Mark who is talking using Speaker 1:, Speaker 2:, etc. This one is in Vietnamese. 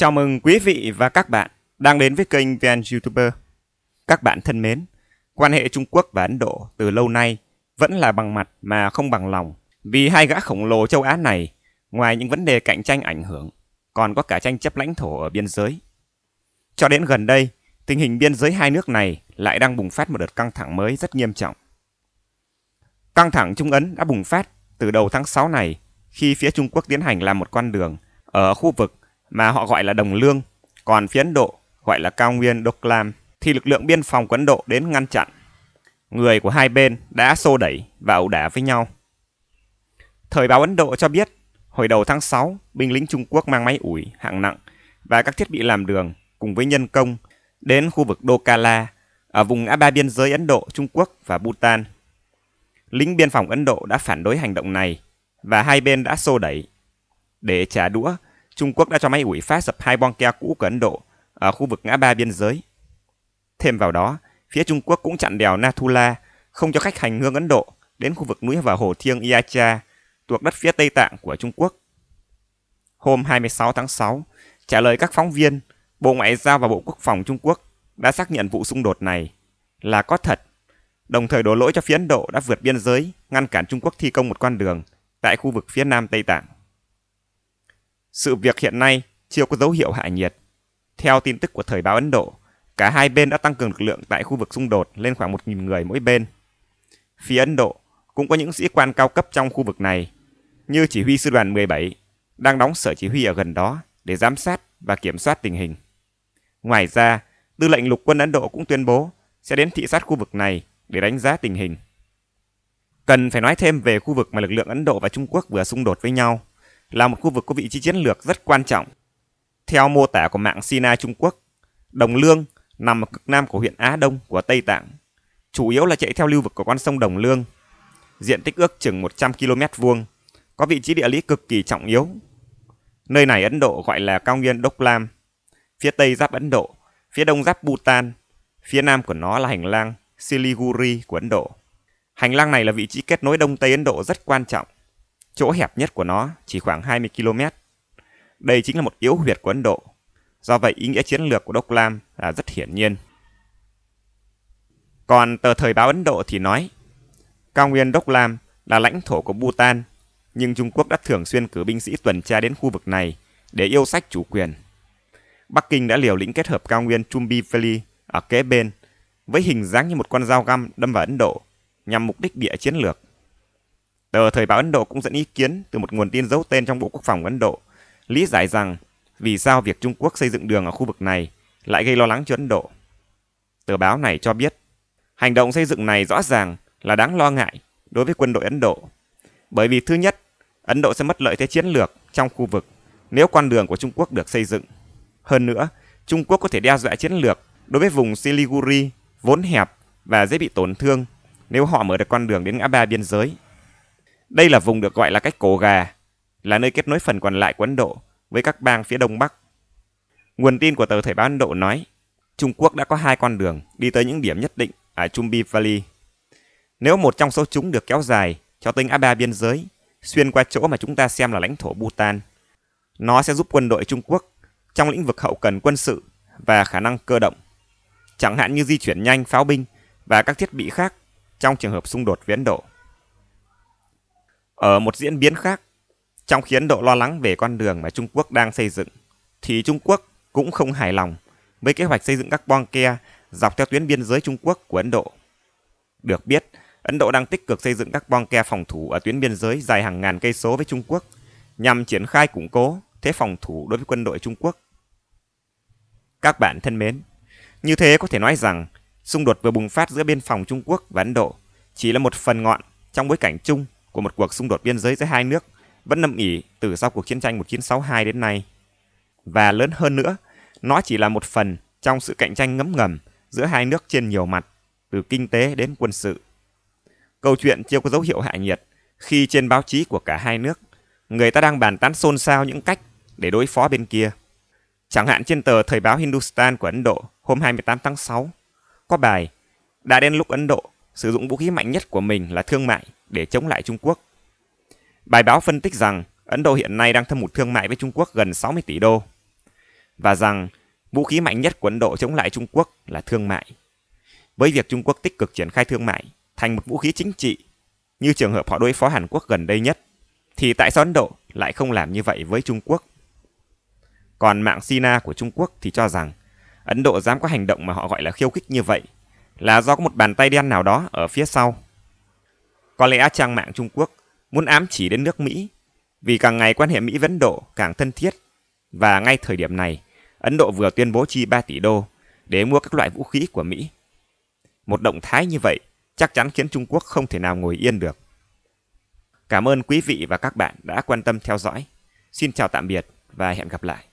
Speaker 1: Chào mừng quý vị và các bạn đang đến với kênh VN YouTuber. Các bạn thân mến, quan hệ Trung Quốc và Ấn Độ từ lâu nay vẫn là bằng mặt mà không bằng lòng vì hai gã khổng lồ châu Á này ngoài những vấn đề cạnh tranh ảnh hưởng còn có cả tranh chấp lãnh thổ ở biên giới. Cho đến gần đây, tình hình biên giới hai nước này lại đang bùng phát một đợt căng thẳng mới rất nghiêm trọng. Căng thẳng Trung Ấn đã bùng phát từ đầu tháng 6 này khi phía Trung Quốc tiến hành làm một con đường ở khu vực mà họ gọi là đồng lương, còn phía Ấn Độ gọi là cao nguyên Doklam, thì lực lượng biên phòng của Ấn Độ đến ngăn chặn. Người của hai bên đã xô đẩy và ẩu đả với nhau. Thời báo Ấn Độ cho biết, hồi đầu tháng 6, binh lính Trung Quốc mang máy ủi, hạng nặng và các thiết bị làm đường cùng với nhân công đến khu vực Dokala ở vùng ngã ba biên giới Ấn Độ, Trung Quốc và Bhutan. Lính biên phòng Ấn Độ đã phản đối hành động này và hai bên đã xô đẩy. Để trả đũa, Trung Quốc đã cho máy ủi phá sập hai bong ke cũ của Ấn Độ ở khu vực ngã ba biên giới. Thêm vào đó, phía Trung Quốc cũng chặn đèo Nathula, không cho khách hành hương Ấn Độ đến khu vực núi và hồ thiêng Iacha, thuộc đất phía Tây Tạng của Trung Quốc. Hôm 26 tháng 6, trả lời các phóng viên, Bộ Ngoại giao và Bộ Quốc phòng Trung Quốc đã xác nhận vụ xung đột này là có thật, đồng thời đổ lỗi cho phía Ấn Độ đã vượt biên giới ngăn cản Trung Quốc thi công một con đường tại khu vực phía Nam Tây Tạng. Sự việc hiện nay chưa có dấu hiệu hạ nhiệt. Theo tin tức của thời báo Ấn Độ, cả hai bên đã tăng cường lực lượng tại khu vực xung đột lên khoảng 1.000 người mỗi bên. Phía Ấn Độ cũng có những sĩ quan cao cấp trong khu vực này, như chỉ huy sư đoàn 17, đang đóng sở chỉ huy ở gần đó để giám sát và kiểm soát tình hình. Ngoài ra, tư lệnh lục quân Ấn Độ cũng tuyên bố sẽ đến thị sát khu vực này để đánh giá tình hình. Cần phải nói thêm về khu vực mà lực lượng Ấn Độ và Trung Quốc vừa xung đột với nhau là một khu vực có vị trí chiến lược rất quan trọng. Theo mô tả của mạng Sina Trung Quốc, Đồng Lương nằm ở cực nam của huyện Á Đông của Tây Tạng, chủ yếu là chạy theo lưu vực của con sông Đồng Lương. Diện tích ước chừng 100 km vuông, có vị trí địa lý cực kỳ trọng yếu. Nơi này Ấn Độ gọi là cao nguyên Đốc Lam, phía tây giáp Ấn Độ, phía đông giáp Bhutan, phía nam của nó là hành lang Siliguri của Ấn Độ. Hành lang này là vị trí kết nối Đông Tây Ấn Độ rất quan trọng. Chỗ hẹp nhất của nó chỉ khoảng 20 km. Đây chính là một yếu huyệt của Ấn Độ. Do vậy ý nghĩa chiến lược của Doklam là rất hiển nhiên. Còn tờ thời báo Ấn Độ thì nói, cao nguyên Doklam là lãnh thổ của Bhutan, nhưng Trung Quốc đã thường xuyên cử binh sĩ tuần tra đến khu vực này để yêu sách chủ quyền. Bắc Kinh đã liều lĩnh kết hợp cao nguyên Chumbi Valley ở kế bên với hình dáng như một con dao găm đâm vào Ấn Độ nhằm mục đích địa chiến lược. Tờ Thời báo Ấn Độ cũng dẫn ý kiến từ một nguồn tin giấu tên trong Bộ Quốc phòng Ấn Độ, lý giải rằng vì sao việc Trung Quốc xây dựng đường ở khu vực này lại gây lo lắng cho Ấn Độ. Tờ báo này cho biết, hành động xây dựng này rõ ràng là đáng lo ngại đối với quân đội Ấn Độ. Bởi vì thứ nhất, Ấn Độ sẽ mất lợi thế chiến lược trong khu vực nếu con đường của Trung Quốc được xây dựng. Hơn nữa, Trung Quốc có thể đe dọa chiến lược đối với vùng Siliguri vốn hẹp và dễ bị tổn thương nếu họ mở được con đường đến ngã ba biên giới. Đây là vùng được gọi là cách cổ gà, là nơi kết nối phần còn lại của Ấn Độ với các bang phía Đông Bắc. Nguồn tin của tờ Thời báo Ấn Độ nói, Trung Quốc đã có hai con đường đi tới những điểm nhất định ở Chumbi Valley. Nếu một trong số chúng được kéo dài cho tới ngã ba biên giới, xuyên qua chỗ mà chúng ta xem là lãnh thổ Bhutan, nó sẽ giúp quân đội Trung Quốc trong lĩnh vực hậu cần quân sự và khả năng cơ động, chẳng hạn như di chuyển nhanh pháo binh và các thiết bị khác trong trường hợp xung đột với Ấn Độ. Ở một diễn biến khác, trong khiến độ lo lắng về con đường mà Trung Quốc đang xây dựng, thì Trung Quốc cũng không hài lòng với kế hoạch xây dựng các bong ke dọc theo tuyến biên giới Trung Quốc của Ấn Độ. Được biết, Ấn Độ đang tích cực xây dựng các bong ke phòng thủ ở tuyến biên giới dài hàng ngàn cây số với Trung Quốc, nhằm triển khai củng cố thế phòng thủ đối với quân đội Trung Quốc. Các bạn thân mến, như thế có thể nói rằng xung đột vừa bùng phát giữa biên phòng Trung Quốc và Ấn Độ chỉ là một phần ngọn trong bối cảnh chung của một cuộc xung đột biên giới giữa hai nước vẫn nằm ỉ từ sau cuộc chiến tranh 1962 đến nay. Và lớn hơn nữa, nó chỉ là một phần trong sự cạnh tranh ngấm ngầm giữa hai nước trên nhiều mặt, từ kinh tế đến quân sự. Câu chuyện chưa có dấu hiệu hạ nhiệt khi trên báo chí của cả hai nước, người ta đang bàn tán xôn xao những cách để đối phó bên kia. Chẳng hạn trên tờ Thời báo Hindustan của Ấn Độ hôm 28 tháng 6, có bài Đã đến lúc Ấn Độ sử dụng vũ khí mạnh nhất của mình là thương mại để chống lại Trung Quốc. Bài báo phân tích rằng Ấn Độ hiện nay đang thâm hụt thương mại với Trung Quốc gần 60 tỷ đô và rằng vũ khí mạnh nhất của Ấn Độ chống lại Trung Quốc là thương mại. Với việc Trung Quốc tích cực triển khai thương mại thành một vũ khí chính trị như trường hợp họ đối phó Hàn Quốc gần đây nhất, thì tại sao Ấn Độ lại không làm như vậy với Trung Quốc? Còn mạng Sina của Trung Quốc thì cho rằng Ấn Độ dám có hành động mà họ gọi là khiêu khích như vậy là do có một bàn tay đen nào đó ở phía sau. Có lẽ trang mạng Trung Quốc muốn ám chỉ đến nước Mỹ, vì càng ngày quan hệ Mỹ-Ấn Độ càng thân thiết, và ngay thời điểm này, Ấn Độ vừa tuyên bố chi 3 tỷ đô để mua các loại vũ khí của Mỹ. Một động thái như vậy chắc chắn khiến Trung Quốc không thể nào ngồi yên được. Cảm ơn quý vị và các bạn đã quan tâm theo dõi. Xin chào tạm biệt và hẹn gặp lại.